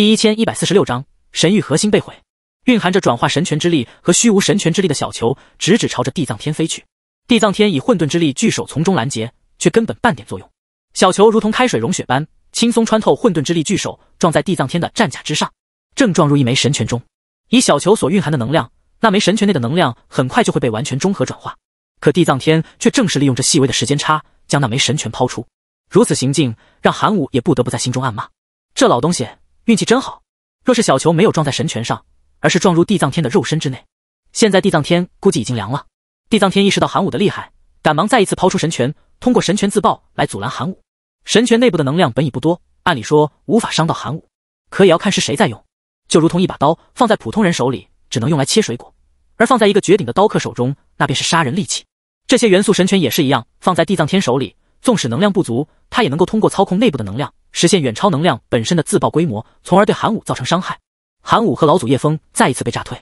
第一千一百四十六章，神域核心被毁，蕴含着转化神权之力和虚无神权之力的小球，直指朝着地藏天飞去。地藏天以混沌之力巨手从中拦截，却根本半点作用。小球如同开水融雪般，轻松穿透混沌之力巨手，撞在地藏天的战甲之上，正撞入一枚神权中。以小球所蕴含的能量，那枚神权内的能量很快就会被完全中和转化。可地藏天却正是利用这细微的时间差，将那枚神权抛出。如此行径，让韩武也不得不在心中暗骂：这老东西。运气真好，若是小球没有撞在神拳上，而是撞入地藏天的肉身之内，现在地藏天估计已经凉了。地藏天意识到寒武的厉害，赶忙再一次抛出神拳，通过神拳自爆来阻拦寒武。神拳内部的能量本已不多，按理说无法伤到寒武，可也要看是谁在用。就如同一把刀放在普通人手里，只能用来切水果，而放在一个绝顶的刀客手中，那便是杀人利器。这些元素神拳也是一样，放在地藏天手里。纵使能量不足，他也能够通过操控内部的能量，实现远超能量本身的自爆规模，从而对韩武造成伤害。韩武和老祖叶风再一次被炸退，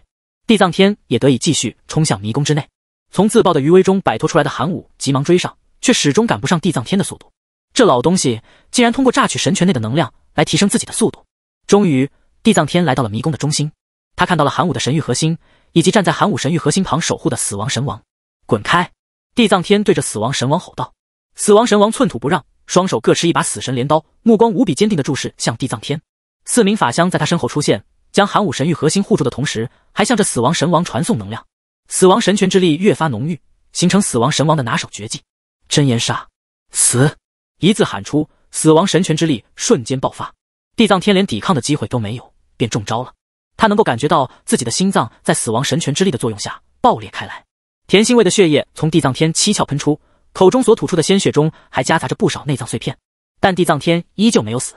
地藏天也得以继续冲向迷宫之内。从自爆的余威中摆脱出来的韩武，急忙追上，却始终赶不上地藏天的速度。这老东西竟然通过榨取神泉内的能量来提升自己的速度。终于，地藏天来到了迷宫的中心，他看到了韩武的神域核心，以及站在韩武神域核心旁守护的死亡神王。滚开！地藏天对着死亡神王吼道。死亡神王寸土不让，双手各持一把死神镰刀，目光无比坚定的注视向地藏天。四名法相在他身后出现，将寒武神域核心护住的同时，还向着死亡神王传送能量。死亡神拳之力越发浓郁，形成死亡神王的拿手绝技——真言杀死。一字喊出，死亡神拳之力瞬间爆发，地藏天连抵抗的机会都没有，便中招了。他能够感觉到自己的心脏在死亡神拳之力的作用下爆裂开来，甜腥味的血液从地藏天七窍喷出。口中所吐出的鲜血中还夹杂着不少内脏碎片，但地藏天依旧没有死。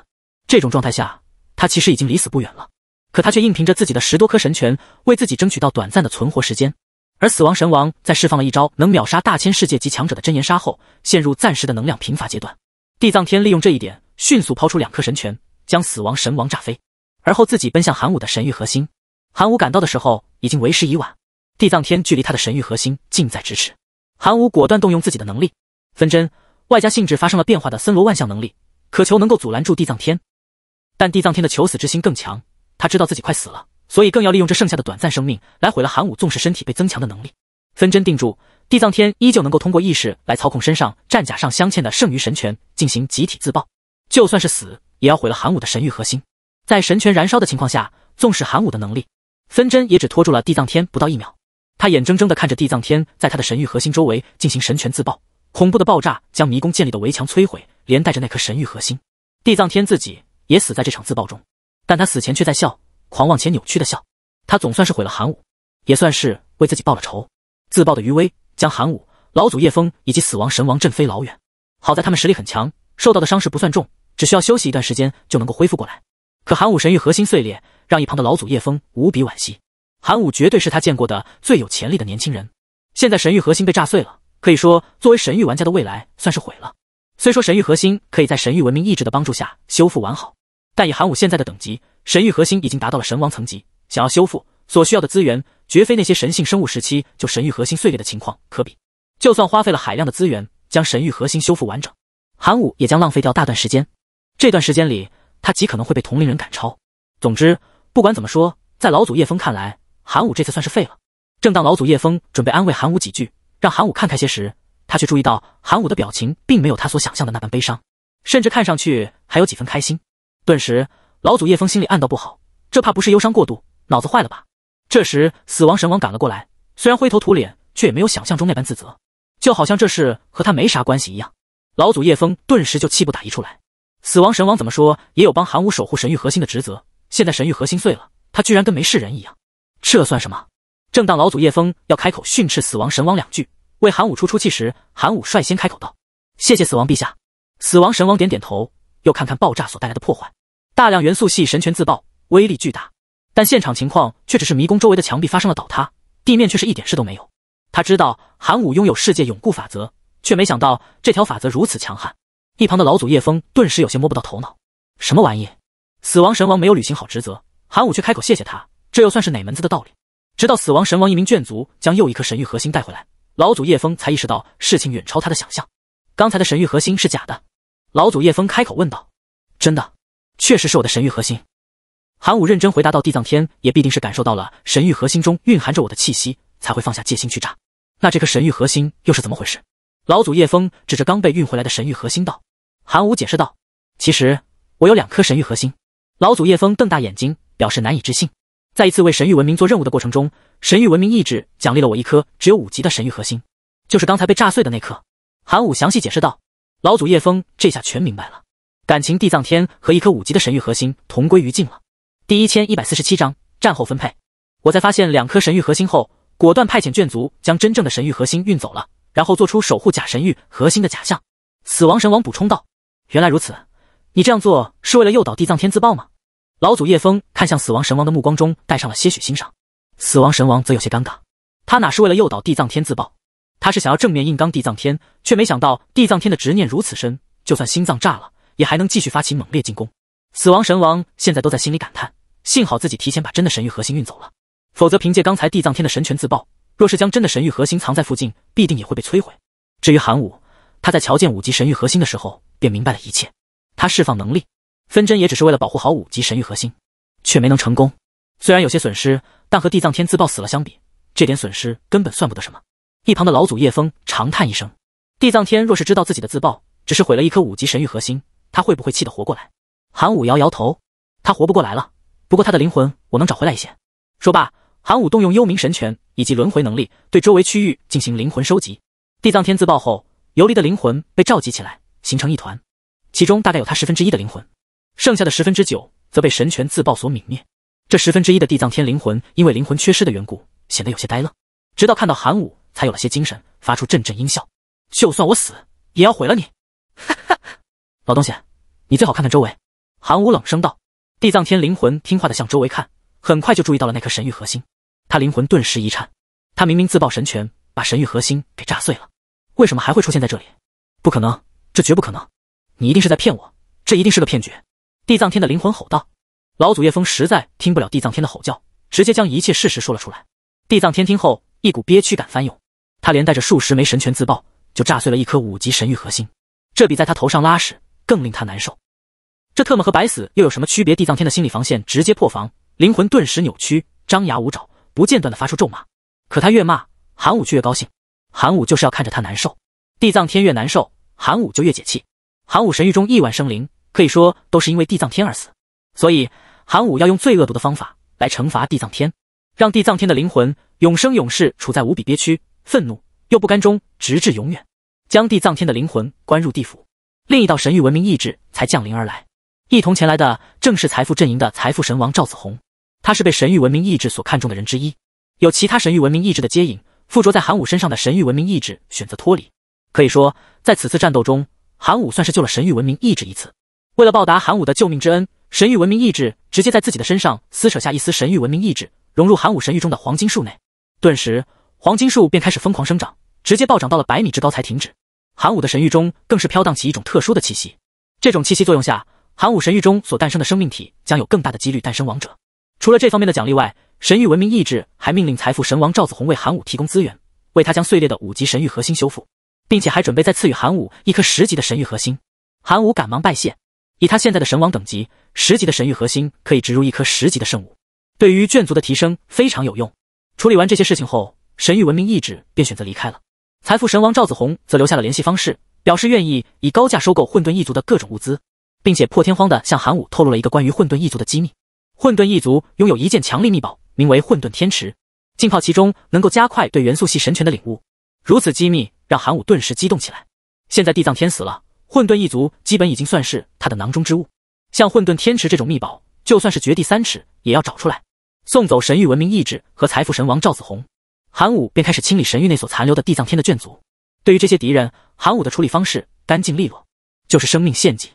这种状态下，他其实已经离死不远了，可他却硬凭着自己的十多颗神拳，为自己争取到短暂的存活时间。而死亡神王在释放了一招能秒杀大千世界级强者的真言杀后，陷入暂时的能量贫乏阶段。地藏天利用这一点，迅速抛出两颗神拳，将死亡神王炸飞，而后自己奔向寒武的神域核心。寒武赶到的时候，已经为时已晚。地藏天距离他的神域核心近在咫尺。韩武果断动用自己的能力，分针外加性质发生了变化的森罗万象能力，渴求能够阻拦住地藏天。但地藏天的求死之心更强，他知道自己快死了，所以更要利用这剩下的短暂生命来毁了韩武纵使身体被增强的能力。分针定住，地藏天依旧能够通过意识来操控身上战甲上镶嵌的剩余神权进行集体自爆，就算是死也要毁了韩武的神域核心。在神权燃烧的情况下，纵使韩武的能力分针也只拖住了地藏天不到一秒。他眼睁睁的看着地藏天在他的神域核心周围进行神权自爆，恐怖的爆炸将迷宫建立的围墙摧毁，连带着那颗神域核心，地藏天自己也死在这场自爆中。但他死前却在笑，狂妄且扭曲的笑。他总算是毁了寒武，也算是为自己报了仇。自爆的余威将寒武老祖叶风以及死亡神王震飞老远，好在他们实力很强，受到的伤势不算重，只需要休息一段时间就能够恢复过来。可寒武神域核心碎裂，让一旁的老祖叶风无比惋惜。韩武绝对是他见过的最有潜力的年轻人。现在神域核心被炸碎了，可以说作为神域玩家的未来算是毁了。虽说神域核心可以在神域文明意志的帮助下修复完好，但以韩武现在的等级，神域核心已经达到了神王层级，想要修复所需要的资源，绝非那些神性生物时期就神域核心碎裂的情况可比。就算花费了海量的资源将神域核心修复完整，韩武也将浪费掉大段时间。这段时间里，他极可能会被同龄人赶超。总之，不管怎么说，在老祖叶枫看来。韩武这次算是废了。正当老祖叶枫准备安慰韩武几句，让韩武看开些时，他却注意到韩武的表情并没有他所想象的那般悲伤，甚至看上去还有几分开心。顿时，老祖叶枫心里暗道不好，这怕不是忧伤过度，脑子坏了吧？这时，死亡神王赶了过来，虽然灰头土脸，却也没有想象中那般自责，就好像这事和他没啥关系一样。老祖叶枫顿时就气不打一处来。死亡神王怎么说也有帮韩武守护神域核心的职责，现在神域核心碎了，他居然跟没事人一样。这算什么？正当老祖叶枫要开口训斥死亡神王两句，为韩武出出气时，韩武率先开口道：“谢谢死亡陛下。”死亡神王点点头，又看看爆炸所带来的破坏，大量元素系神拳自爆，威力巨大，但现场情况却只是迷宫周围的墙壁发生了倒塌，地面却是一点事都没有。他知道韩武拥有世界永固法则，却没想到这条法则如此强悍。一旁的老祖叶枫顿时有些摸不到头脑：“什么玩意？死亡神王没有履行好职责，韩武却开口谢谢他。”这又算是哪门子的道理？直到死亡神王一名眷族将又一颗神域核心带回来，老祖叶枫才意识到事情远超他的想象。刚才的神域核心是假的，老祖叶枫开口问道：“真的，确实是我的神域核心。”韩武认真回答道：“地藏天也必定是感受到了神域核心中蕴含着我的气息，才会放下戒心去炸。那这颗神域核心又是怎么回事？”老祖叶枫指着刚被运回来的神域核心道：“韩武解释道，其实我有两颗神域核心。”老祖叶枫瞪大眼睛，表示难以置信。在一次为神域文明做任务的过程中，神域文明意志奖励了我一颗只有五级的神域核心，就是刚才被炸碎的那颗。韩武详细解释道。老祖叶枫这下全明白了，感情地藏天和一颗五级的神域核心同归于尽了。第一千一百四十七章战后分配。我在发现两颗神域核心后，果断派遣眷族将真正的神域核心运走了，然后做出守护假神域核心的假象。死亡神王补充道：“原来如此，你这样做是为了诱导地藏天自爆吗？”老祖叶峰看向死亡神王的目光中带上了些许欣赏，死亡神王则有些尴尬。他哪是为了诱导地藏天自爆，他是想要正面硬刚地藏天，却没想到地藏天的执念如此深，就算心脏炸了，也还能继续发起猛烈进攻。死亡神王现在都在心里感叹，幸好自己提前把真的神域核心运走了，否则凭借刚才地藏天的神权自爆，若是将真的神域核心藏在附近，必定也会被摧毁。至于寒武，他在瞧见五级神域核心的时候，便明白了一切，他释放能力。分针也只是为了保护好五级神域核心，却没能成功。虽然有些损失，但和地藏天自爆死了相比，这点损失根本算不得什么。一旁的老祖叶枫长叹一声：“地藏天若是知道自己的自爆只是毁了一颗五级神域核心，他会不会气得活过来？”韩武摇摇头：“他活不过来了。不过他的灵魂我能找回来一些。”说罢，韩武动用幽冥神拳以及轮回能力，对周围区域进行灵魂收集。地藏天自爆后，游离的灵魂被召集起来，形成一团，其中大概有他十分之一的灵魂。剩下的十分之九则被神权自爆所泯灭。这十分之一的地藏天灵魂因为灵魂缺失的缘故，显得有些呆愣，直到看到韩武，才有了些精神，发出阵阵阴笑。就算我死，也要毁了你！哈哈，老东西，你最好看看周围。韩武冷声道。地藏天灵魂听话的向周围看，很快就注意到了那颗神域核心。他灵魂顿时一颤，他明明自爆神拳把神域核心给炸碎了，为什么还会出现在这里？不可能，这绝不可能！你一定是在骗我，这一定是个骗局！地藏天的灵魂吼道：“老祖叶枫实在听不了地藏天的吼叫，直接将一切事实说了出来。”地藏天听后，一股憋屈感翻涌，他连带着数十枚神拳自爆，就炸碎了一颗五级神域核心。这比在他头上拉屎更令他难受。这特么和白死又有什么区别？地藏天的心理防线直接破防，灵魂顿时扭曲，张牙舞爪，不间断的发出咒骂。可他越骂，韩武却越高兴。韩武就是要看着他难受，地藏天越难受，韩武就越解气。韩武神域中亿万生灵。可以说都是因为地藏天而死，所以韩武要用最恶毒的方法来惩罚地藏天，让地藏天的灵魂永生永世处在无比憋屈、愤怒又不甘中，直至永远。将地藏天的灵魂关入地府，另一道神域文明意志才降临而来。一同前来的正是财富阵营的财富神王赵子红，他是被神域文明意志所看重的人之一。有其他神域文明意志的接引附着在韩武身上的神域文明意志选择脱离。可以说，在此次战斗中，韩武算是救了神域文明意志一次。为了报答韩武的救命之恩，神域文明意志直接在自己的身上撕扯下一丝神域文明意志，融入韩武神域中的黄金树内。顿时，黄金树便开始疯狂生长，直接暴涨到了百米之高才停止。韩武的神域中更是飘荡起一种特殊的气息，这种气息作用下，韩武神域中所诞生的生命体将有更大的几率诞生王者。除了这方面的奖励外，神域文明意志还命令财富神王赵子红为韩武提供资源，为他将碎裂的五级神域核心修复，并且还准备再赐予韩武一颗十级的神域核心。韩武赶忙拜谢。以他现在的神王等级，十级的神域核心可以植入一颗十级的圣物，对于眷族的提升非常有用。处理完这些事情后，神域文明意志便选择离开了。财富神王赵子红则留下了联系方式，表示愿意以高价收购混沌一族的各种物资，并且破天荒地向韩武透露了一个关于混沌一族的机密：混沌一族拥有一件强力秘宝，名为混沌天池，浸泡其中能够加快对元素系神权的领悟。如此机密让韩武顿时激动起来。现在地藏天死了。混沌一族基本已经算是他的囊中之物，像混沌天池这种秘宝，就算是掘地三尺也要找出来。送走神域文明意志和财富神王赵子红，韩武便开始清理神域内所残留的地藏天的眷族。对于这些敌人，韩武的处理方式干净利落，就是生命献祭，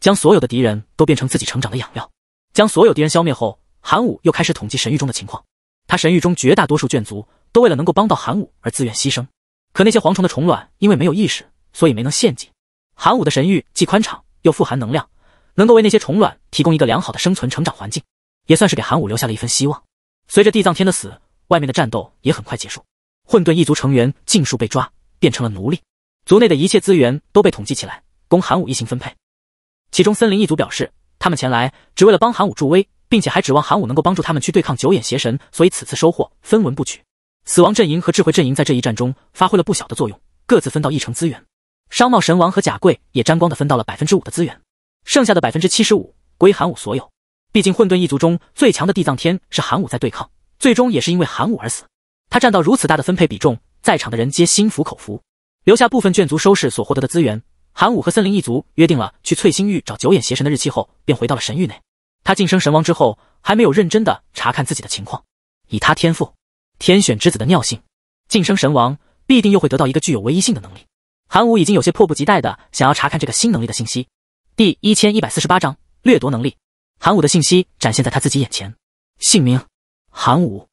将所有的敌人都变成自己成长的养料。将所有敌人消灭后，韩武又开始统计神域中的情况。他神域中绝大多数眷族都为了能够帮到韩武而自愿牺牲，可那些蝗虫的虫卵因为没有意识，所以没能献祭。寒武的神域既宽敞又富含能量，能够为那些虫卵提供一个良好的生存成长环境，也算是给寒武留下了一份希望。随着地藏天的死，外面的战斗也很快结束，混沌一族成员尽数被抓，变成了奴隶，族内的一切资源都被统计起来，供寒武一行分配。其中森林一族表示，他们前来只为了帮寒武助威，并且还指望寒武能够帮助他们去对抗九眼邪神，所以此次收获分文不取。死亡阵营和智慧阵营在这一战中发挥了不小的作用，各自分到一成资源。商贸神王和贾贵也沾光的分到了百分之五的资源，剩下的百分之七十五归韩武所有。毕竟混沌一族中最强的地藏天是韩武在对抗，最终也是因为韩武而死。他占到如此大的分配比重，在场的人皆心服口服。留下部分眷族收视所获得的资源，韩武和森林一族约定了去翠星域找九眼邪神的日期后，便回到了神域内。他晋升神王之后，还没有认真的查看自己的情况。以他天赋，天选之子的尿性，晋升神王必定又会得到一个具有唯一性的能力。韩武已经有些迫不及待的想要查看这个新能力的信息。第一千一百四十八章掠夺能力。韩武的信息展现在他自己眼前。姓名：韩武。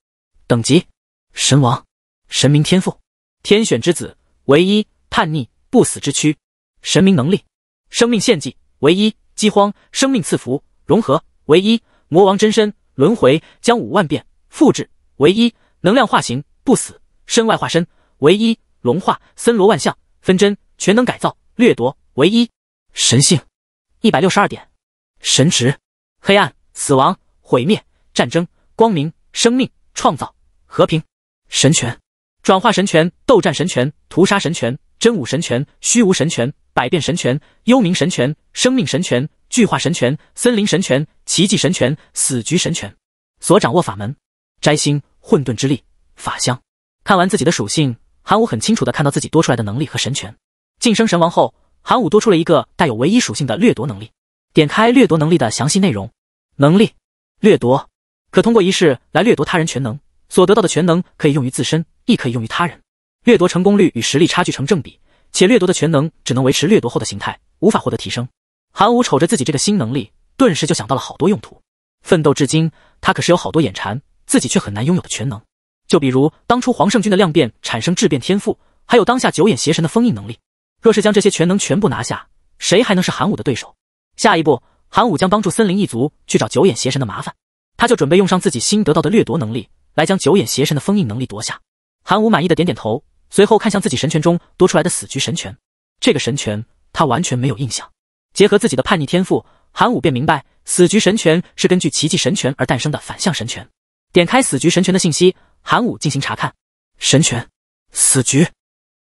等级：神王。神明天赋：天选之子，唯一叛逆，不死之躯。神明能力：生命献祭，唯一饥荒，生命赐福，融合，唯一魔王真身，轮回将五万变，复制，唯一能量化形，不死身外化身，唯一龙化森罗万象。分针全能改造掠夺唯一神性，一百六十二点神职黑暗死亡毁灭战争光明生命创造和平神权转化神权斗战神权屠杀神权真武神权虚无神权百变神权幽冥神权生命神权巨化神权森林神权奇迹神权死局神权所掌握法门摘星混沌之力法相看完自己的属性。韩武很清楚的看到自己多出来的能力和神权。晋升神王后，韩武多出了一个带有唯一属性的掠夺能力。点开掠夺能力的详细内容，能力：掠夺，可通过仪式来掠夺他人全能，所得到的全能可以用于自身，亦可以用于他人。掠夺成功率与实力差距成正比，且掠夺的全能只能维持掠夺后的形态，无法获得提升。韩武瞅着自己这个新能力，顿时就想到了好多用途。奋斗至今，他可是有好多眼馋自己却很难拥有的全能。就比如当初黄圣军的量变产生质变天赋，还有当下九眼邪神的封印能力，若是将这些全能全部拿下，谁还能是韩武的对手？下一步，韩武将帮助森林一族去找九眼邪神的麻烦，他就准备用上自己新得到的掠夺能力来将九眼邪神的封印能力夺下。韩武满意的点点头，随后看向自己神拳中多出来的死局神拳，这个神拳他完全没有印象。结合自己的叛逆天赋，韩武便明白死局神拳是根据奇迹神拳而诞生的反向神拳。点开死局神拳的信息。韩武进行查看，神拳死局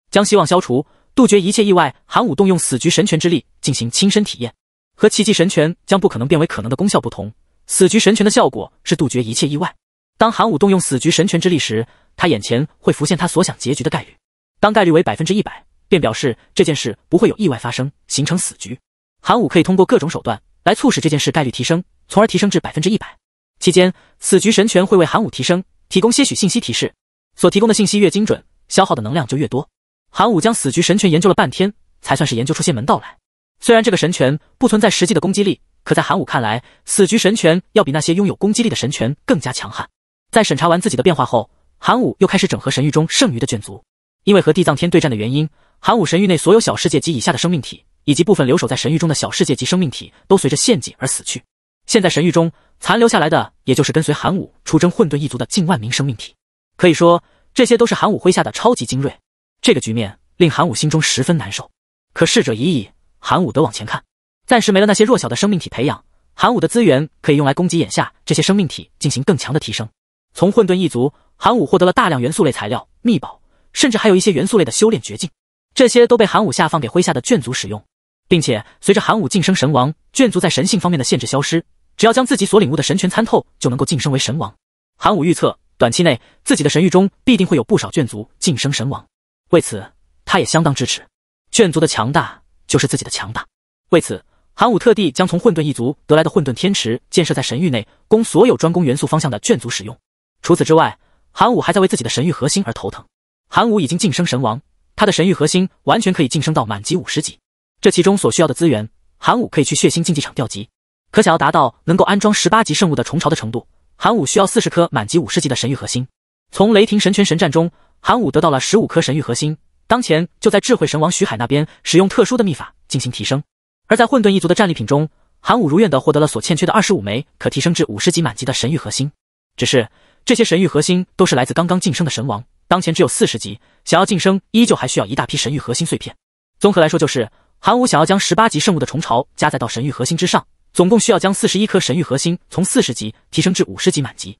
将希望消除，杜绝一切意外。韩武动用死局神拳之力进行亲身体验。和奇迹神拳将不可能变为可能的功效不同，死局神拳的效果是杜绝一切意外。当韩武动用死局神拳之力时，他眼前会浮现他所想结局的概率。当概率为百分之一百，便表示这件事不会有意外发生，形成死局。韩武可以通过各种手段来促使这件事概率提升，从而提升至百分之一百。期间，死局神拳会为韩武提升。提供些许信息提示，所提供的信息越精准，消耗的能量就越多。韩武将死局神拳研究了半天，才算是研究出些门道来。虽然这个神拳不存在实际的攻击力，可在韩武看来，死局神拳要比那些拥有攻击力的神拳更加强悍。在审查完自己的变化后，韩武又开始整合神域中剩余的卷族。因为和地藏天对战的原因，韩武神域内所有小世界及以下的生命体，以及部分留守在神域中的小世界级生命体，都随着献祭而死去。现在神域中。残留下来的，也就是跟随韩武出征混沌一族的近万名生命体，可以说这些都是韩武麾下的超级精锐。这个局面令韩武心中十分难受。可逝者已矣，韩武得往前看。暂时没了那些弱小的生命体培养，韩武的资源可以用来攻击眼下这些生命体进行更强的提升。从混沌一族，韩武获得了大量元素类材料、秘宝，甚至还有一些元素类的修炼绝境。这些都被韩武下放给麾下的眷族使用，并且随着韩武晋升神王，眷族在神性方面的限制消失。只要将自己所领悟的神权参透，就能够晋升为神王。韩武预测，短期内自己的神域中必定会有不少眷族晋升神王，为此他也相当支持。眷族的强大就是自己的强大。为此，韩武特地将从混沌一族得来的混沌天池建设在神域内，供所有专攻元素方向的眷族使用。除此之外，韩武还在为自己的神域核心而头疼。韩武已经晋升神王，他的神域核心完全可以晋升到满级五十级，这其中所需要的资源，韩武可以去血腥竞技场调集。可想要达到能够安装十八级圣物的虫巢的程度，韩武需要四十颗满级五十级的神域核心。从雷霆神拳神战中，韩武得到了十五颗神域核心，当前就在智慧神王徐海那边使用特殊的秘法进行提升。而在混沌一族的战利品中，韩武如愿的获得了所欠缺的二十五枚可提升至五十级满级的神域核心。只是这些神域核心都是来自刚刚晋升的神王，当前只有四十级，想要晋升依旧还需要一大批神域核心碎片。综合来说，就是韩武想要将十八级圣物的虫巢加载到神域核心之上。总共需要将四十一颗神域核心从四十级提升至五十级满级，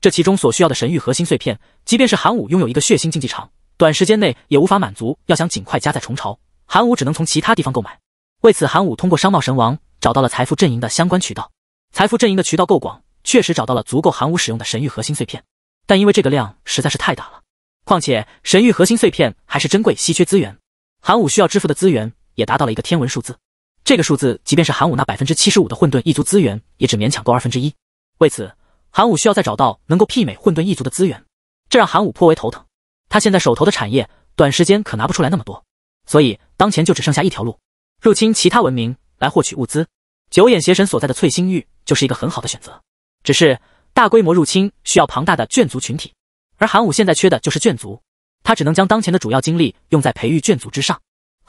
这其中所需要的神域核心碎片，即便是韩武拥有一个血腥竞技场，短时间内也无法满足。要想尽快加载虫巢，韩武只能从其他地方购买。为此，韩武通过商贸神王找到了财富阵营的相关渠道。财富阵营的渠道够广，确实找到了足够韩武使用的神域核心碎片，但因为这个量实在是太大了，况且神域核心碎片还是珍贵稀缺资源，韩武需要支付的资源也达到了一个天文数字。这个数字，即便是韩武那百分之七十五的混沌一族资源，也只勉强够二分之一。为此，韩武需要再找到能够媲美混沌一族的资源，这让韩武颇为头疼。他现在手头的产业，短时间可拿不出来那么多，所以当前就只剩下一条路：入侵其他文明来获取物资。九眼邪神所在的翠星域就是一个很好的选择。只是大规模入侵需要庞大的眷族群体，而韩武现在缺的就是眷族，他只能将当前的主要精力用在培育眷族之上。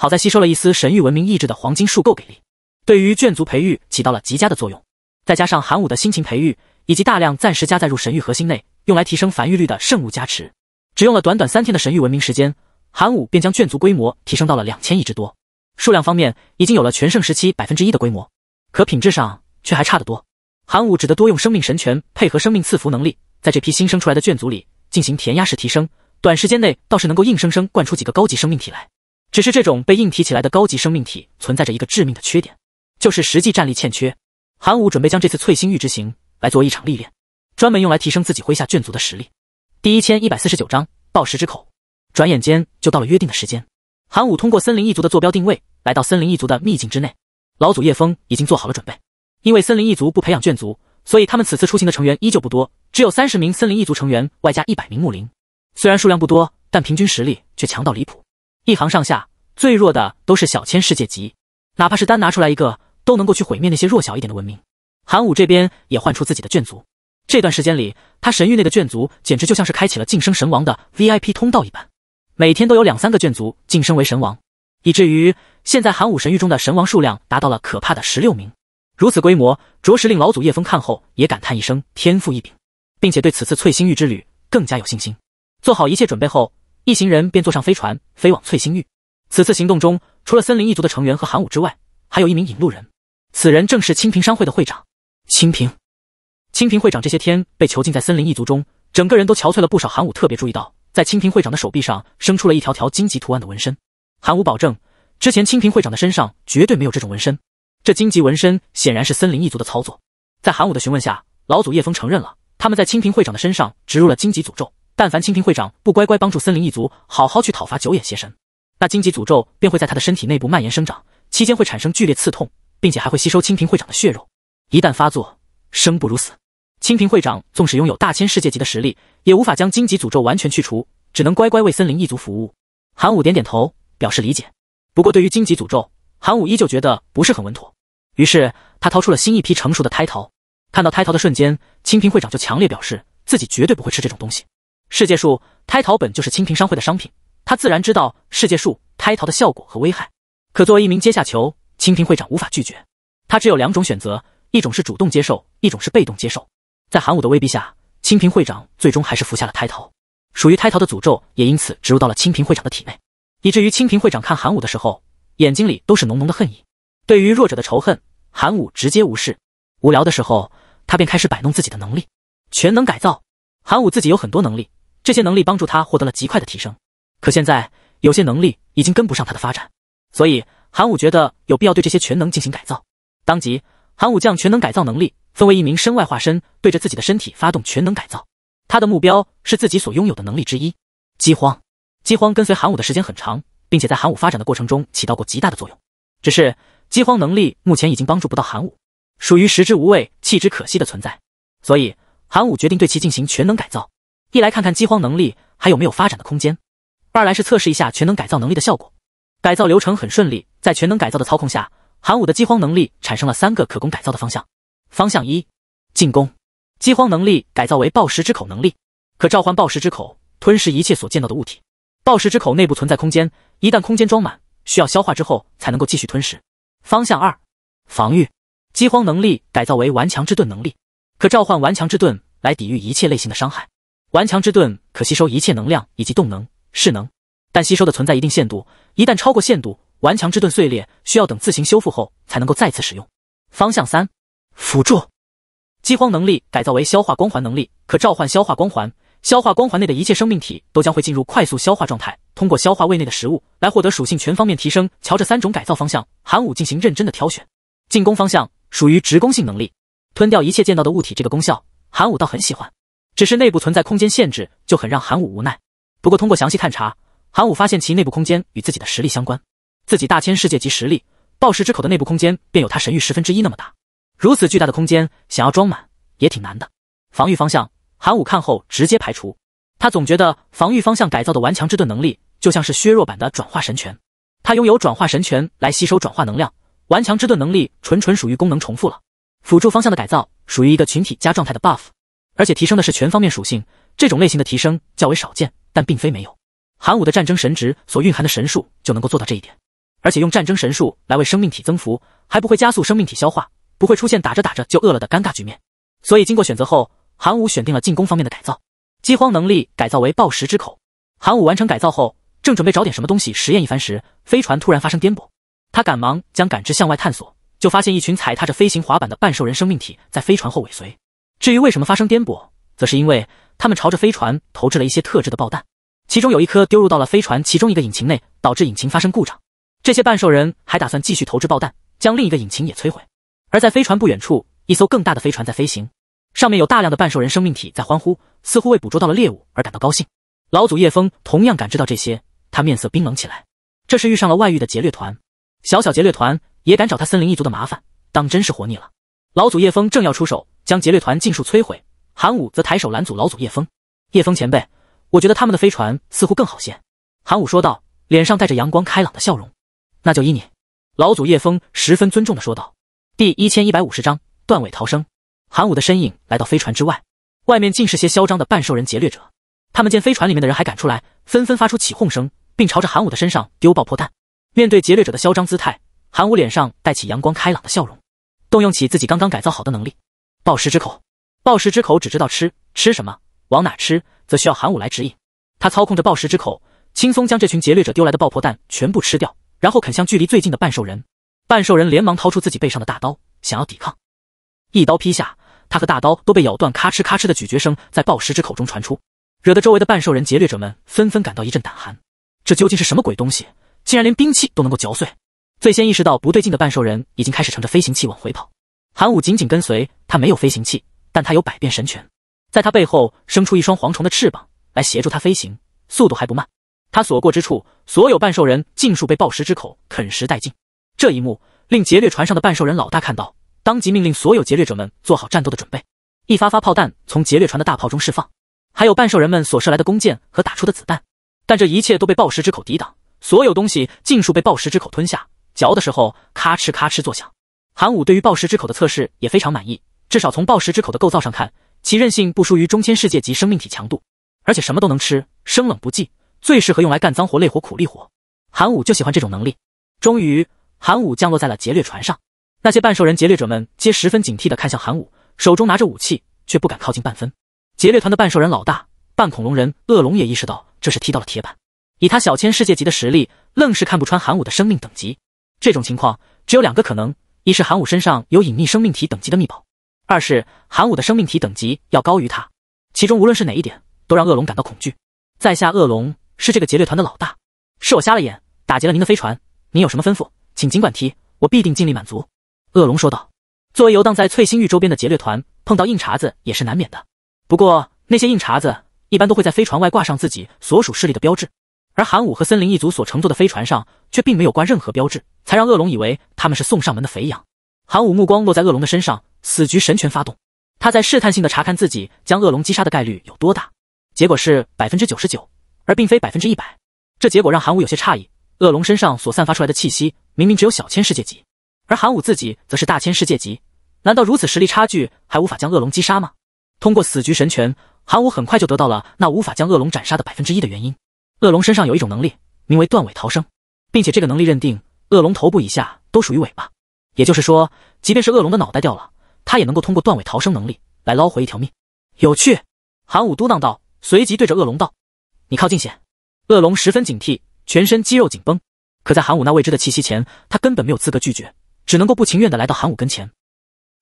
好在吸收了一丝神域文明意志的黄金树够给力，对于眷族培育起到了极佳的作用。再加上韩武的辛勤培育，以及大量暂时加载入神域核心内用来提升繁育率的圣物加持，只用了短短三天的神域文明时间，韩武便将眷族规模提升到了两千亿之多。数量方面已经有了全盛时期百分之一的规模，可品质上却还差得多。韩武只得多用生命神权配合生命赐福能力，在这批新生出来的眷族里进行填压式提升，短时间内倒是能够硬生生灌出几个高级生命体来。只是这种被硬提起来的高级生命体存在着一个致命的缺点，就是实际战力欠缺。韩武准备将这次翠星玉之行来做一场历练，专门用来提升自己麾下眷族的实力。第一千一百四十九章暴食之口。转眼间就到了约定的时间，韩武通过森林一族的坐标定位，来到森林一族的秘境之内。老祖叶枫已经做好了准备，因为森林一族不培养眷族，所以他们此次出行的成员依旧不多，只有三十名森林一族成员外加一百名木灵。虽然数量不多，但平均实力却强到离谱。一行上下最弱的都是小千世界级，哪怕是单拿出来一个，都能够去毁灭那些弱小一点的文明。韩武这边也唤出自己的眷族，这段时间里，他神域内的眷族简直就像是开启了晋升神王的 VIP 通道一般，每天都有两三个眷族晋升为神王，以至于现在韩武神域中的神王数量达到了可怕的十六名。如此规模，着实令老祖叶枫看后也感叹一声天赋异禀，并且对此次翠星域之旅更加有信心。做好一切准备后。一行人便坐上飞船，飞往翠星域。此次行动中，除了森林一族的成员和寒武之外，还有一名引路人，此人正是清平商会的会长清平。清平会长这些天被囚禁在森林一族中，整个人都憔悴了不少。寒武特别注意到，在清平会长的手臂上生出了一条条荆棘图案的纹身。寒武保证，之前清平会长的身上绝对没有这种纹身。这荆棘纹身显然是森林一族的操作。在寒武的询问下，老祖叶枫承认了，他们在清平会长的身上植入了荆棘诅咒。但凡清平会长不乖乖帮助森林一族，好好去讨伐九眼邪神，那荆棘诅咒便会在他的身体内部蔓延生长，期间会产生剧烈刺痛，并且还会吸收清平会长的血肉。一旦发作，生不如死。清平会长纵使拥有大千世界级的实力，也无法将荆棘诅咒完全去除，只能乖乖为森林一族服务。韩武点点头，表示理解。不过，对于荆棘诅咒，韩武依旧觉得不是很稳妥。于是，他掏出了新一批成熟的胎桃。看到胎桃的瞬间，清平会长就强烈表示自己绝对不会吃这种东西。世界树胎桃本就是清平商会的商品，他自然知道世界树胎桃的效果和危害。可作为一名阶下囚，清平会长无法拒绝。他只有两种选择：一种是主动接受，一种是被动接受。在韩武的威逼下，清平会长最终还是服下了胎桃。属于胎桃的诅咒也因此植入到了清平会长的体内，以至于清平会长看韩武的时候，眼睛里都是浓浓的恨意。对于弱者的仇恨，韩武直接无视。无聊的时候，他便开始摆弄自己的能力，全能改造。韩武自己有很多能力。这些能力帮助他获得了极快的提升，可现在有些能力已经跟不上他的发展，所以韩武觉得有必要对这些全能进行改造。当即，韩武将全能改造能力分为一名身外化身，对着自己的身体发动全能改造。他的目标是自己所拥有的能力之一——饥荒。饥荒跟随韩武的时间很长，并且在韩武发展的过程中起到过极大的作用。只是饥荒能力目前已经帮助不到韩武，属于食之无味、弃之可惜的存在。所以韩武决定对其进行全能改造。一来看看饥荒能力还有没有发展的空间，二来是测试一下全能改造能力的效果。改造流程很顺利，在全能改造的操控下，韩武的饥荒能力产生了三个可供改造的方向。方向一，进攻，饥荒能力改造为暴食之口能力，可召唤暴食之口，吞噬一切所见到的物体。暴食之口内部存在空间，一旦空间装满，需要消化之后才能够继续吞噬。方向二，防御，饥荒能力改造为顽强之盾能力，可召唤顽强之盾来抵御一切类型的伤害。顽强之盾可吸收一切能量以及动能、势能，但吸收的存在一定限度，一旦超过限度，顽强之盾碎裂，需要等自行修复后才能够再次使用。方向三，辅助，饥荒能力改造为消化光环能力，可召唤消化光环，消化光环内的一切生命体都将会进入快速消化状态，通过消化胃内的食物来获得属性全方面提升。瞧这三种改造方向，寒武进行认真的挑选。进攻方向属于直攻性能力，吞掉一切见到的物体，这个功效，寒武倒很喜欢。只是内部存在空间限制，就很让韩武无奈。不过通过详细探查，韩武发现其内部空间与自己的实力相关。自己大千世界级实力，暴食之口的内部空间便有他神域十分之一那么大。如此巨大的空间，想要装满也挺难的。防御方向，韩武看后直接排除。他总觉得防御方向改造的顽强之盾能力，就像是削弱版的转化神拳。他拥有转化神拳来吸收转化能量，顽强之盾能力纯纯属于功能重复了。辅助方向的改造，属于一个群体加状态的 buff。而且提升的是全方面属性，这种类型的提升较为少见，但并非没有。韩武的战争神职所蕴含的神术就能够做到这一点。而且用战争神术来为生命体增幅，还不会加速生命体消化，不会出现打着打着就饿了的尴尬局面。所以经过选择后，韩武选定了进攻方面的改造，饥荒能力改造为暴食之口。韩武完成改造后，正准备找点什么东西实验一番时，飞船突然发生颠簸，他赶忙将感知向外探索，就发现一群踩踏着飞行滑板的半兽人生命体在飞船后尾随。至于为什么发生颠簸，则是因为他们朝着飞船投掷了一些特制的爆弹，其中有一颗丢入到了飞船其中一个引擎内，导致引擎发生故障。这些半兽人还打算继续投掷爆弹，将另一个引擎也摧毁。而在飞船不远处，一艘更大的飞船在飞行，上面有大量的半兽人生命体在欢呼，似乎为捕捉到了猎物而感到高兴。老祖叶枫同样感知到这些，他面色冰冷起来。这是遇上了外域的劫掠团，小小劫掠团也敢找他森林一族的麻烦，当真是活腻了。老祖叶枫正要出手。将劫掠团尽数摧毁，韩武则抬手拦阻老祖叶枫：“叶枫前辈，我觉得他们的飞船似乎更好些。”韩武说道，脸上带着阳光开朗的笑容。“那就依你。”老祖叶枫十分尊重的说道。第一千一百五十章断尾逃生。韩武的身影来到飞船之外，外面尽是些嚣张的半兽人劫掠者。他们见飞船里面的人还敢出来，纷纷发出起哄声，并朝着韩武的身上丢爆破弹。面对劫掠者的嚣张姿态，韩武脸上带起阳光开朗的笑容，动用起自己刚刚改造好的能力。暴食之口，暴食之口只知道吃，吃什么，往哪吃，则需要寒武来指引。他操控着暴食之口，轻松将这群劫掠者丢来的爆破弹全部吃掉，然后啃向距离最近的半兽人。半兽人连忙掏出自己背上的大刀，想要抵抗，一刀劈下，他和大刀都被咬断，咔哧咔哧的咀嚼声在暴食之口中传出，惹得周围的半兽人劫掠者们纷纷感到一阵胆寒。这究竟是什么鬼东西，竟然连兵器都能够嚼碎？最先意识到不对劲的半兽人已经开始乘着飞行器往回跑。寒武紧紧跟随他，没有飞行器，但他有百变神拳，在他背后生出一双蝗虫的翅膀来协助他飞行，速度还不慢。他所过之处，所有半兽人尽数被暴食之口啃食殆尽。这一幕令劫掠船上的半兽人老大看到，当即命令所有劫掠者们做好战斗的准备。一发发炮弹从劫掠船的大炮中释放，还有半兽人们所射来的弓箭和打出的子弹，但这一切都被暴食之口抵挡，所有东西尽数被暴食之口吞下，嚼的时候咔哧咔哧作响。韩武对于暴食之口的测试也非常满意，至少从暴食之口的构造上看，其韧性不输于中千世界级生命体强度，而且什么都能吃，生冷不忌，最适合用来干脏活、累活、苦力活。韩武就喜欢这种能力。终于，韩武降落在了劫掠船上，那些半兽人劫掠者们皆十分警惕的看向韩武，手中拿着武器，却不敢靠近半分。劫掠团的半兽人老大半恐龙人恶龙也意识到这是踢到了铁板，以他小千世界级的实力，愣是看不穿韩武的生命等级。这种情况只有两个可能。一是韩武身上有隐匿生命体等级的秘宝，二是韩武的生命体等级要高于他，其中无论是哪一点，都让恶龙感到恐惧。在下恶龙是这个劫掠团的老大，是我瞎了眼打劫了您的飞船，您有什么吩咐，请尽管提，我必定尽力满足。恶龙说道。作为游荡在翠星域周边的劫掠团，碰到硬茬子也是难免的。不过那些硬茬子一般都会在飞船外挂上自己所属势力的标志。而韩武和森林一族所乘坐的飞船上，却并没有挂任何标志，才让恶龙以为他们是送上门的肥羊。韩武目光落在恶龙的身上，死局神拳发动，他在试探性的查看自己将恶龙击杀的概率有多大，结果是百分之九十九，而并非百分之一百。这结果让韩武有些诧异，恶龙身上所散发出来的气息明明只有小千世界级，而韩武自己则是大千世界级，难道如此实力差距还无法将恶龙击杀吗？通过死局神拳，韩武很快就得到了那无法将恶龙斩杀的百分之一的原因。恶龙身上有一种能力，名为断尾逃生，并且这个能力认定恶龙头部以下都属于尾巴，也就是说，即便是恶龙的脑袋掉了，它也能够通过断尾逃生能力来捞回一条命。有趣，韩武嘟囔道，随即对着恶龙道：“你靠近些。”恶龙十分警惕，全身肌肉紧绷，可在韩武那未知的气息前，他根本没有资格拒绝，只能够不情愿的来到韩武跟前。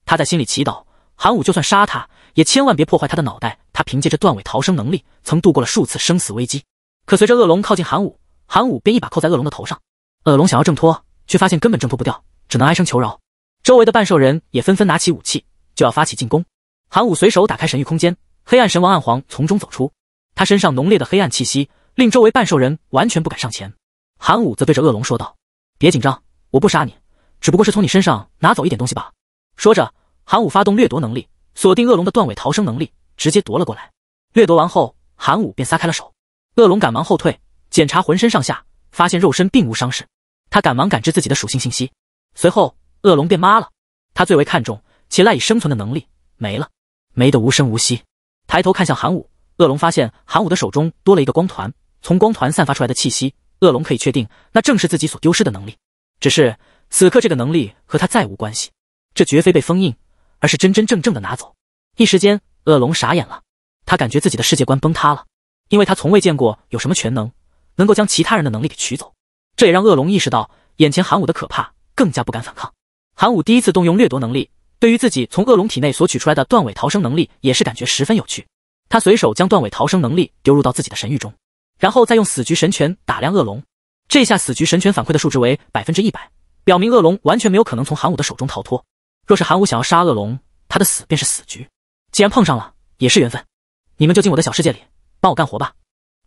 他在心里祈祷，韩武就算杀他，也千万别破坏他的脑袋。他凭借着断尾逃生能力，曾度过了数次生死危机。可随着恶龙靠近韩武，韩武便一把扣在恶龙的头上。恶龙想要挣脱，却发现根本挣脱不掉，只能哀声求饶。周围的半兽人也纷纷拿起武器，就要发起进攻。韩武随手打开神域空间，黑暗神王暗皇从中走出。他身上浓烈的黑暗气息，令周围半兽人完全不敢上前。韩武则对着恶龙说道：“别紧张，我不杀你，只不过是从你身上拿走一点东西罢了。”说着，韩武发动掠夺能力，锁定恶龙的断尾逃生能力，直接夺了过来。掠夺完后，韩武便撒开了手。恶龙赶忙后退，检查浑身上下，发现肉身并无伤势。他赶忙感知自己的属性信息，随后恶龙变妈了。他最为看重且赖以生存的能力没了，没得无声无息。抬头看向韩武，恶龙发现韩武的手中多了一个光团，从光团散发出来的气息，恶龙可以确定那正是自己所丢失的能力。只是此刻这个能力和他再无关系，这绝非被封印，而是真真正正的拿走。一时间，恶龙傻眼了，他感觉自己的世界观崩塌了。因为他从未见过有什么全能，能够将其他人的能力给取走，这也让恶龙意识到眼前韩武的可怕，更加不敢反抗。韩武第一次动用掠夺能力，对于自己从恶龙体内索取出来的断尾逃生能力也是感觉十分有趣。他随手将断尾逃生能力丢入到自己的神域中，然后再用死局神拳打量恶龙。这下死局神拳反馈的数值为百分之一百，表明恶龙完全没有可能从韩武的手中逃脱。若是韩武想要杀恶龙，他的死便是死局。既然碰上了，也是缘分。你们就进我的小世界里。帮我干活吧，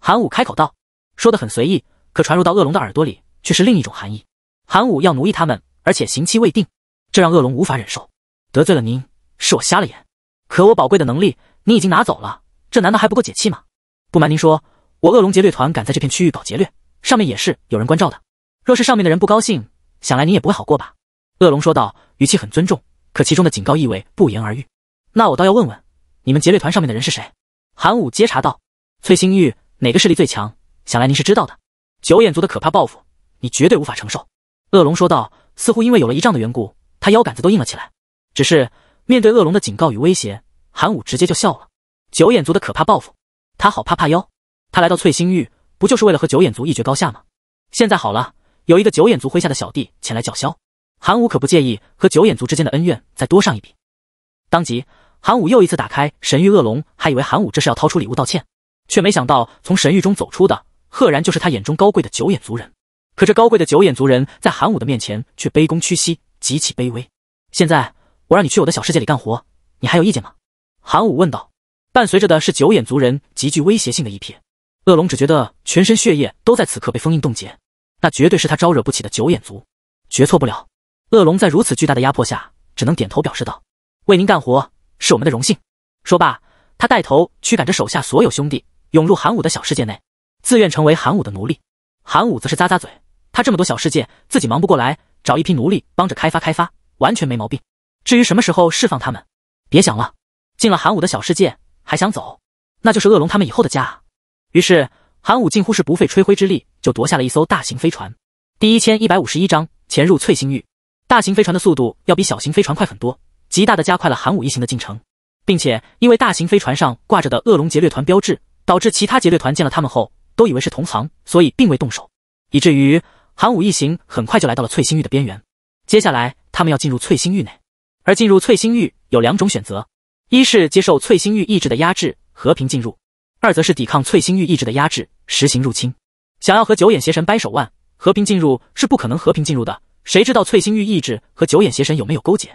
韩武开口道，说的很随意，可传入到恶龙的耳朵里却是另一种含义。韩武要奴役他们，而且刑期未定，这让恶龙无法忍受。得罪了您，是我瞎了眼，可我宝贵的能力你已经拿走了，这难道还不够解气吗？不瞒您说，我恶龙劫掠团敢在这片区域搞劫掠，上面也是有人关照的。若是上面的人不高兴，想来您也不会好过吧？恶龙说道，语气很尊重，可其中的警告意味不言而喻。那我倒要问问，你们劫掠团上面的人是谁？韩武接茬道。翠星玉哪个势力最强？想来您是知道的。九眼族的可怕报复，你绝对无法承受。”恶龙说道，似乎因为有了一仗的缘故，他腰杆子都硬了起来。只是面对恶龙的警告与威胁，韩武直接就笑了。九眼族的可怕报复，他好怕怕妖。他来到翠星玉，不就是为了和九眼族一决高下吗？现在好了，有一个九眼族麾下的小弟前来叫嚣，韩武可不介意和九眼族之间的恩怨再多上一笔。当即，韩武又一次打开神域。恶龙还以为韩武这是要掏出礼物道歉。却没想到，从神域中走出的，赫然就是他眼中高贵的九眼族人。可这高贵的九眼族人在韩武的面前，却卑躬屈膝，极其卑微。现在，我让你去我的小世界里干活，你还有意见吗？韩武问道。伴随着的是九眼族人极具威胁性的一瞥。恶龙只觉得全身血液都在此刻被封印冻结，那绝对是他招惹不起的九眼族，决错不了。恶龙在如此巨大的压迫下，只能点头表示道：“为您干活是我们的荣幸。”说罢，他带头驱赶着手下所有兄弟。涌入韩武的小世界内，自愿成为韩武的奴隶。韩武则是咂咂嘴，他这么多小世界，自己忙不过来，找一批奴隶帮着开发开发，完全没毛病。至于什么时候释放他们，别想了，进了韩武的小世界还想走，那就是恶龙他们以后的家。于是韩武近乎是不费吹灰之力就夺下了一艘大型飞船。第一千一百五十一章潜入翠星域。大型飞船的速度要比小型飞船快很多，极大的加快了韩武一行的进程，并且因为大型飞船上挂着的恶龙劫掠团标志。导致其他劫掠团见了他们后，都以为是同行，所以并未动手，以至于韩武一行很快就来到了翠星域的边缘。接下来，他们要进入翠星域内，而进入翠星域有两种选择：一是接受翠星域意志的压制，和平进入；二则是抵抗翠星域意志的压制，实行入侵。想要和九眼邪神掰手腕，和平进入是不可能和平进入的。谁知道翠星域意志和九眼邪神有没有勾结？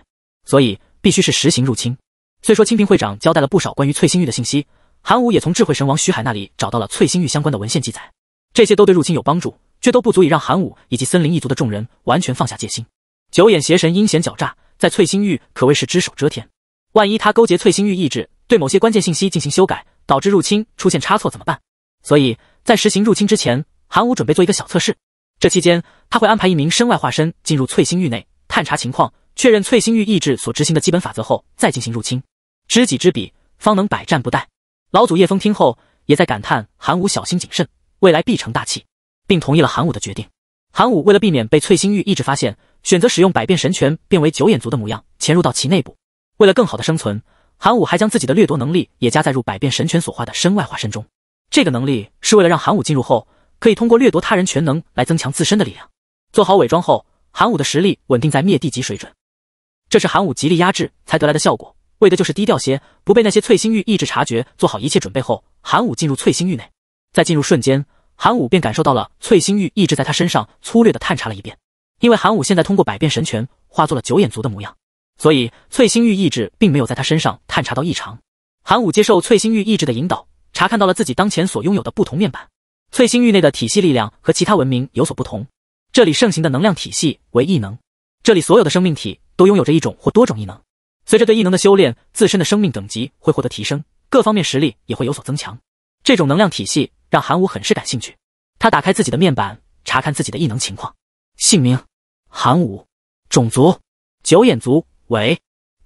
所以必须是实行入侵。虽说清平会长交代了不少关于翠星域的信息。韩武也从智慧神王徐海那里找到了翠星玉相关的文献记载，这些都对入侵有帮助，却都不足以让韩武以及森林一族的众人完全放下戒心。九眼邪神阴险狡诈，在翠星玉可谓是只手遮天。万一他勾结翠星玉意志，对某些关键信息进行修改，导致入侵出现差错怎么办？所以在实行入侵之前，韩武准备做一个小测试。这期间，他会安排一名身外化身进入翠星域内探查情况，确认翠星玉意志所执行的基本法则后再进行入侵。知己知彼，方能百战不殆。老祖叶峰听后，也在感叹韩武小心谨慎，未来必成大器，并同意了韩武的决定。韩武为了避免被翠星玉一直发现，选择使用百变神拳变为九眼族的模样潜入到其内部。为了更好的生存，韩武还将自己的掠夺能力也加载入百变神拳所化的身外化身中。这个能力是为了让韩武进入后，可以通过掠夺他人全能来增强自身的力量。做好伪装后，韩武的实力稳定在灭地级水准，这是韩武极力压制才得来的效果。为的就是低调些，不被那些翠星玉意志察觉。做好一切准备后，韩武进入翠星域内。在进入瞬间，韩武便感受到了翠星玉意志在他身上粗略地探查了一遍。因为韩武现在通过百变神拳化作了九眼族的模样，所以翠星玉意志并没有在他身上探查到异常。韩武接受翠星玉意志的引导，查看到了自己当前所拥有的不同面板。翠星域内的体系力量和其他文明有所不同，这里盛行的能量体系为异能，这里所有的生命体都拥有着一种或多种异能。随着对异能的修炼，自身的生命等级会获得提升，各方面实力也会有所增强。这种能量体系让韩武很是感兴趣。他打开自己的面板，查看自己的异能情况：姓名韩武，种族九眼族，尾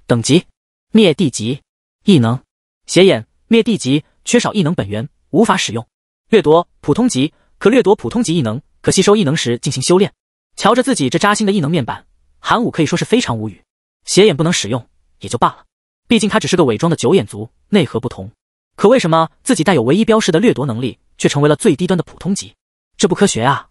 等级灭地级，异能邪眼灭地级，缺少异能本源，无法使用。掠夺普通级，可掠夺普通级异能，可吸收异能时进行修炼。瞧着自己这扎心的异能面板，韩武可以说是非常无语。邪眼不能使用。也就罢了，毕竟他只是个伪装的九眼族，内核不同。可为什么自己带有唯一标识的掠夺能力，却成为了最低端的普通级？这不科学啊！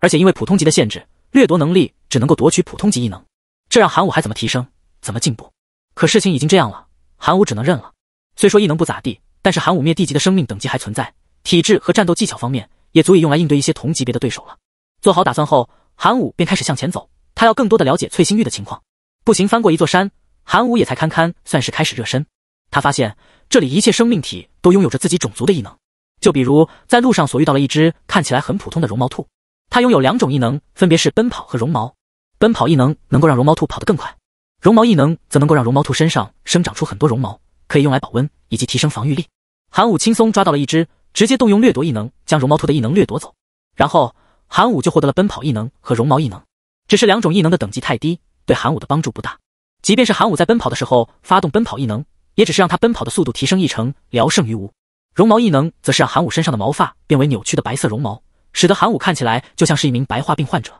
而且因为普通级的限制，掠夺能力只能够夺取普通级异能，这让韩武还怎么提升，怎么进步？可事情已经这样了，韩武只能认了。虽说异能不咋地，但是韩武灭地级的生命等级还存在，体质和战斗技巧方面也足以用来应对一些同级别的对手了。做好打算后，韩武便开始向前走，他要更多的了解翠星域的情况。步行翻过一座山。韩武也才堪堪算是开始热身。他发现这里一切生命体都拥有着自己种族的异能，就比如在路上所遇到了一只看起来很普通的绒毛兔，它拥有两种异能，分别是奔跑和绒毛。奔跑异能能够让绒毛兔跑得更快，绒毛异能则能够让绒毛兔身上生长出很多绒毛，可以用来保温以及提升防御力。韩武轻松抓到了一只，直接动用掠夺异能将绒毛兔的异能掠夺走，然后韩武就获得了奔跑异能和绒毛异能，只是两种异能的等级太低，对韩武的帮助不大。即便是韩武在奔跑的时候发动奔跑异能，也只是让他奔跑的速度提升一成，聊胜于无。绒毛异能则是让韩武身上的毛发变为扭曲的白色绒毛，使得韩武看起来就像是一名白化病患者。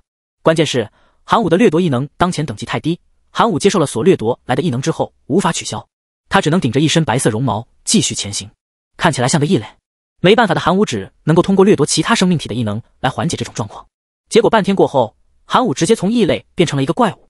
关键是韩武的掠夺异能当前等级太低，韩武接受了所掠夺来的异能之后无法取消，他只能顶着一身白色绒毛继续前行，看起来像个异类。没办法的韩武只能够通过掠夺其他生命体的异能来缓解这种状况。结果半天过后，韩武直接从异类变成了一个怪物。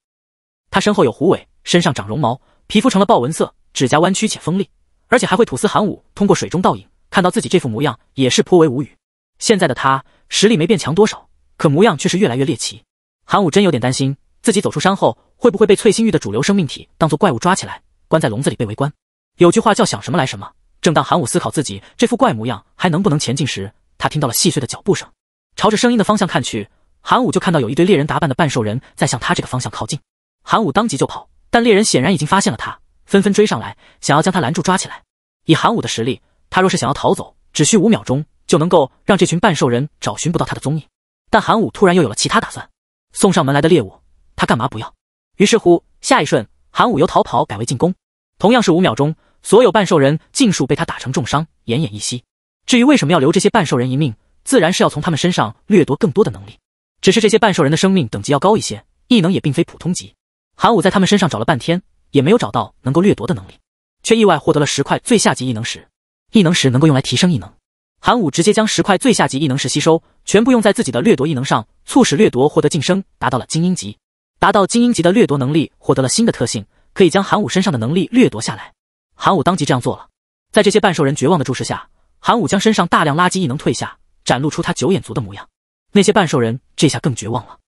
他身后有狐尾，身上长绒毛，皮肤成了豹纹色，指甲弯曲且锋利，而且还会吐丝。寒武通过水中倒影看到自己这副模样，也是颇为无语。现在的他实力没变强多少，可模样却是越来越猎奇。寒武真有点担心自己走出山后会不会被翠星玉的主流生命体当做怪物抓起来，关在笼子里被围观。有句话叫想什么来什么。正当寒武思考自己这副怪模样还能不能前进时，他听到了细碎的脚步声，朝着声音的方向看去，寒武就看到有一堆猎人打扮的半兽人在向他这个方向靠近。韩武当即就跑，但猎人显然已经发现了他，纷纷追上来，想要将他拦住抓起来。以韩武的实力，他若是想要逃走，只需五秒钟就能够让这群半兽人找寻不到他的踪影。但韩武突然又有了其他打算，送上门来的猎物，他干嘛不要？于是乎，下一瞬，韩武由逃跑改为进攻。同样是五秒钟，所有半兽人尽数被他打成重伤，奄奄一息。至于为什么要留这些半兽人一命，自然是要从他们身上掠夺更多的能力。只是这些半兽人的生命等级要高一些，异能也并非普通级。韩武在他们身上找了半天，也没有找到能够掠夺的能力，却意外获得了十块最下级异能石。异能石能够用来提升异能，韩武直接将十块最下级异能石吸收，全部用在自己的掠夺异能上，促使掠夺获得晋升，达到了精英级。达到精英级的掠夺能力获得了新的特性，可以将韩武身上的能力掠夺下来。韩武当即这样做了，在这些半兽人绝望的注视下，韩武将身上大量垃圾异能退下，展露出他九眼族的模样。那些半兽人这下更绝望了。